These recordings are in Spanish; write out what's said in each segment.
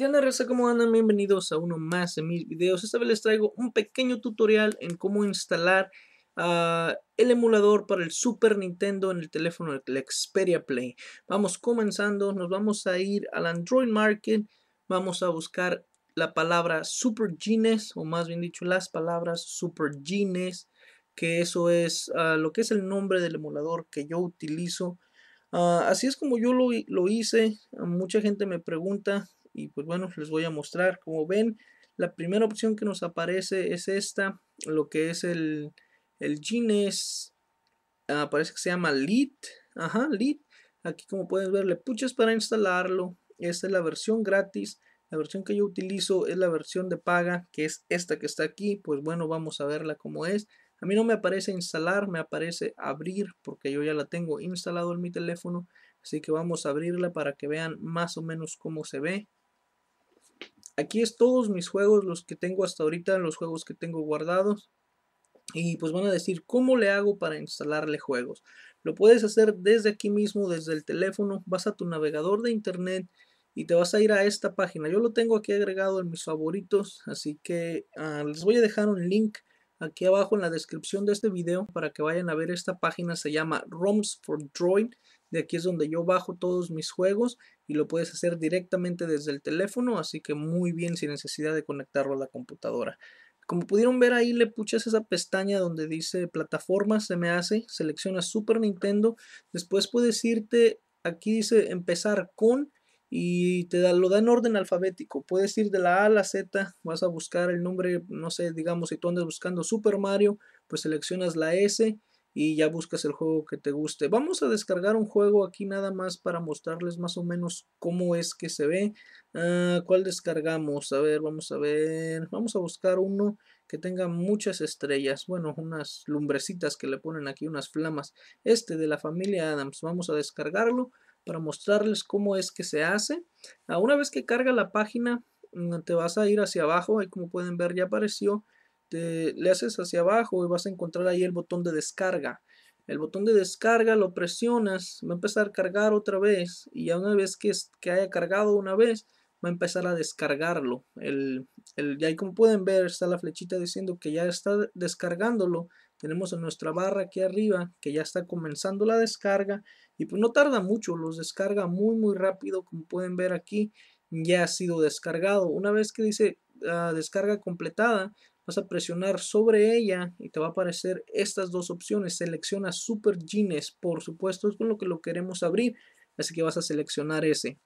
¿Qué onda ¿Cómo andan? Bienvenidos a uno más de mis videos. Esta vez les traigo un pequeño tutorial en cómo instalar ah, el emulador para el Super Nintendo en el teléfono el Xperia Play. Vamos comenzando, nos vamos a ir al Android Market, vamos a buscar la palabra Super Jeans. o más bien dicho las palabras Super Jeans. que eso es ah, lo que es el nombre del emulador que yo utilizo. Ah, así es como yo lo, lo hice, mucha gente me pregunta y pues bueno les voy a mostrar como ven la primera opción que nos aparece es esta lo que es el el ah, parece que se llama Lead ajá LIT aquí como pueden ver le puches para instalarlo esta es la versión gratis la versión que yo utilizo es la versión de paga que es esta que está aquí pues bueno vamos a verla como es a mí no me aparece instalar me aparece abrir porque yo ya la tengo instalado en mi teléfono así que vamos a abrirla para que vean más o menos cómo se ve aquí es todos mis juegos, los que tengo hasta ahorita, los juegos que tengo guardados. Y pues van a decir, ¿cómo le hago para instalarle juegos? Lo puedes hacer desde aquí mismo, desde el teléfono, vas a tu navegador de internet y te vas a ir a esta página. Yo lo tengo aquí agregado en mis favoritos, así que ah, les voy a dejar un link aquí abajo en la descripción de este video para que vayan a ver esta página, se llama ROMs for Droid. De aquí es donde yo bajo todos mis juegos y lo puedes hacer directamente desde el teléfono, así que muy bien sin necesidad de conectarlo a la computadora. Como pudieron ver ahí le puchas esa pestaña donde dice plataformas se me hace, seleccionas Super Nintendo, después puedes irte, aquí dice empezar con y te da, lo da en orden alfabético. Puedes ir de la A a la Z, vas a buscar el nombre, no sé, digamos, si tú andas buscando Super Mario, pues seleccionas la S y ya buscas el juego que te guste. Vamos a descargar un juego aquí nada más para mostrarles más o menos cómo es que se ve. Ah, ¿Cuál descargamos? A ver, vamos a ver. Vamos a buscar uno que tenga muchas estrellas. Bueno, unas lumbrecitas que le ponen aquí, unas flamas. Este de la familia Adams. Vamos a descargarlo para mostrarles cómo es que se hace. Ah, una vez que carga la página, mm, te vas a ir hacia abajo. Ahí como pueden ver ya apareció le haces hacia abajo y vas a encontrar ahí el botón de descarga. El botón de descarga lo presionas, va a empezar a cargar otra vez y ya una vez que, haya cargado una vez va a empezar a descargarlo. El, y ahí como pueden ver está la flechita diciendo que ya está descargándolo. Tenemos en nuestra barra aquí arriba que ya está comenzando la descarga y pues no tarda mucho, los descarga muy muy rápido como pueden ver aquí ya ha sido descargado. Una vez que dice ah, descarga completada, vas a presionar sobre ella y te va a aparecer estas dos opciones. Selecciona Super Jeans, por supuesto, es con lo que lo queremos abrir, así que vas a seleccionar ese.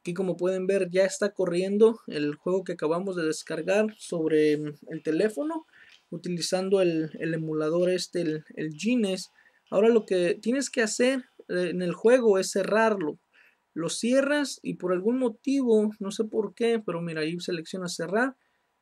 Aquí como pueden ver ya está corriendo el juego que acabamos de descargar sobre mm, el teléfono utilizando el, emulador este, el, el Ahora lo que tienes que hacer eh, en el juego es cerrarlo lo cierras y por algún motivo, no sé por qué, pero mira, ahí selecciona cerrar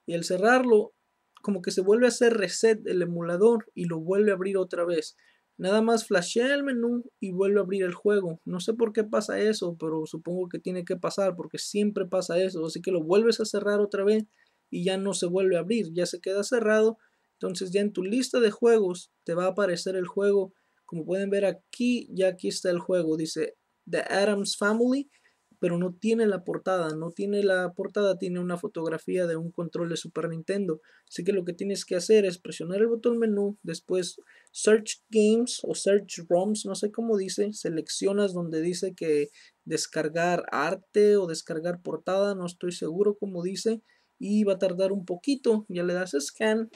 y al cerrarlo como que se vuelve a hacer reset el emulador y lo vuelve a abrir otra vez. Nada más flashea el menú y vuelve a abrir el juego. No sé por qué pasa eso, pero supongo que tiene que pasar porque siempre pasa eso. Así que lo vuelves a cerrar otra vez y ya no se vuelve a abrir, ya se queda cerrado. Entonces ya en tu lista de juegos te va a aparecer el juego. Como pueden ver aquí, ya aquí está el juego. Dice The Adams Family, pero no tiene la portada, no tiene la portada, tiene una fotografía de un control de Super Nintendo. Así que lo que tienes que hacer es presionar el botón menú, después Search Games o Search ROMs, no sé cómo dice, seleccionas donde dice que descargar arte o descargar portada, no estoy seguro cómo dice, y va a tardar un poquito, ya le das scan,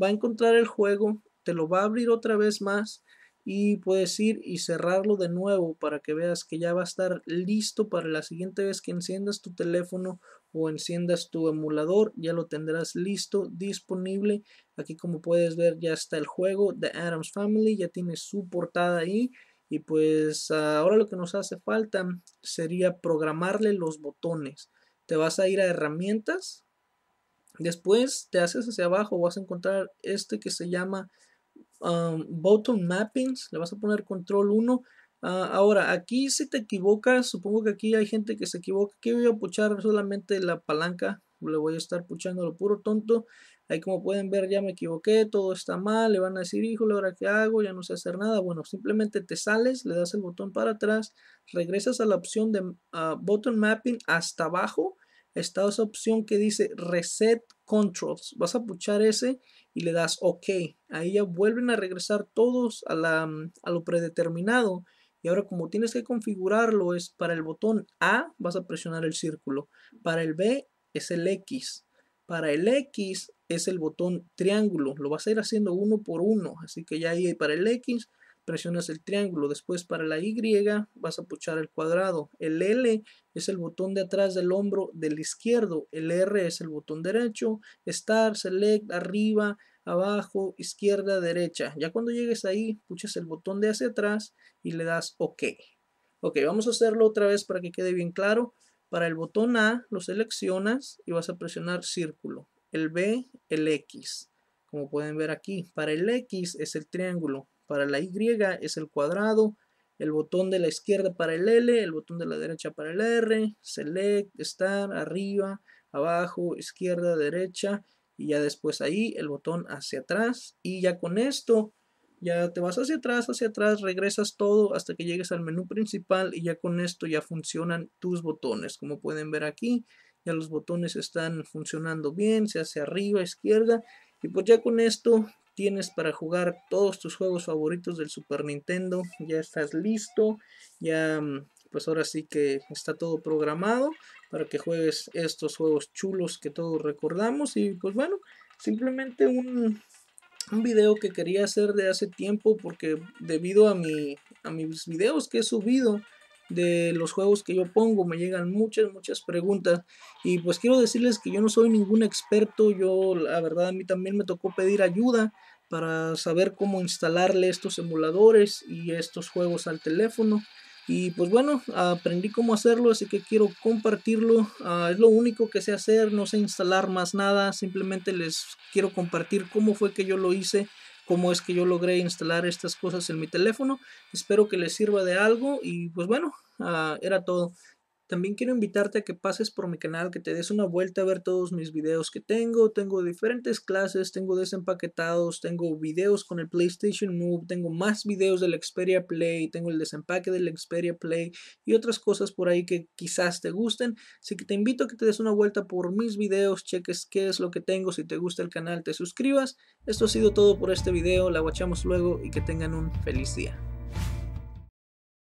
va a encontrar el juego, te lo va a abrir otra vez más y puedes ir y cerrarlo de nuevo para que veas que ya va a estar listo para la siguiente vez que enciendas tu teléfono o enciendas tu emulador ya lo tendrás listo disponible aquí como puedes ver ya está el juego de Adams Family ya tiene su portada ahí y pues ahora lo que nos hace falta sería programarle los botones te vas a ir a herramientas después te haces hacia abajo vas a encontrar este que se llama button mappings, le vas a poner control 1. Ah, ahora, aquí si te equivocas, supongo que aquí hay gente que se equivoca. Aquí voy a puchar solamente la palanca. Le voy a estar puchando lo puro tonto. Ahí como pueden ver ya me equivoqué, todo está mal. Le van a decir, híjole, ahora qué hago, ya no sé hacer nada. Bueno, simplemente te sales, le das el botón para atrás, regresas a la opción de ah, button mapping hasta abajo. Está esa opción que dice reset Controls. Vas a puchar ese y le das OK. Ahí ya vuelven a regresar todos a, la, a lo predeterminado. Y ahora como tienes que configurarlo es para el botón A vas a presionar el círculo. Para el B es el X. Para el X es el botón triángulo. Lo vas a ir haciendo uno por uno. Así que ya ahí para el X presionas el triángulo. Después para la Y vas a puchar el cuadrado. El L es el botón de atrás del hombro del izquierdo. El R es el botón derecho. Start, Select, arriba, abajo, izquierda, derecha. Ya cuando llegues ahí, puchas el botón de hacia atrás y le das OK. Ok, vamos a hacerlo otra vez para que quede bien claro. Para el botón A lo seleccionas y vas a presionar círculo. El B, el X. Como pueden ver aquí, para el X es el triángulo para la Y es el cuadrado, el botón de la izquierda para el L, el botón de la derecha para el R, select, estar, arriba, abajo, izquierda, derecha, y ya después ahí el botón hacia atrás, y ya con esto ya te vas hacia atrás, hacia atrás, regresas todo hasta que llegues al menú principal y ya con esto ya funcionan tus botones. Como pueden ver aquí, ya los botones están funcionando bien, se hace arriba, izquierda. Y pues ya con esto tienes para jugar todos tus juegos favoritos del Super Nintendo. Ya estás listo. Ya mm, pues ahora sí que está todo programado para que juegues estos juegos chulos que todos recordamos. Y pues bueno, simplemente un, un video que quería hacer de hace tiempo porque debido a, a mis videos que he subido de los juegos que yo pongo. Me llegan muchas, muchas preguntas. Y pues quiero decirles que yo no soy ningún experto. Yo, la verdad, a mí también me tocó pedir ayuda para saber cómo instalarle estos emuladores y estos juegos al teléfono. Y pues bueno, aprendí cómo hacerlo, así que quiero compartirlo. Ah, es lo único que sé hacer, no sé instalar más nada, simplemente les quiero compartir cómo fue que yo lo hice cómo es que yo logré instalar estas cosas en mi teléfono. Espero que les sirva de algo y pues bueno, ah, era todo. También quiero invitarte a que pases por mi canal, que te des una vuelta a ver todos mis videos que tengo. Tengo diferentes clases, tengo desempaquetados, tengo videos con el PlayStation Move, tengo más videos del Xperia Play, tengo el desempaque del Xperia Play y otras cosas por ahí que quizás te gusten. Así que te invito a que te des una vuelta por mis videos, cheques qué es lo que tengo, si te gusta el canal te suscribas. Esto ha sido todo por este video, la guachamos luego y que tengan un feliz día.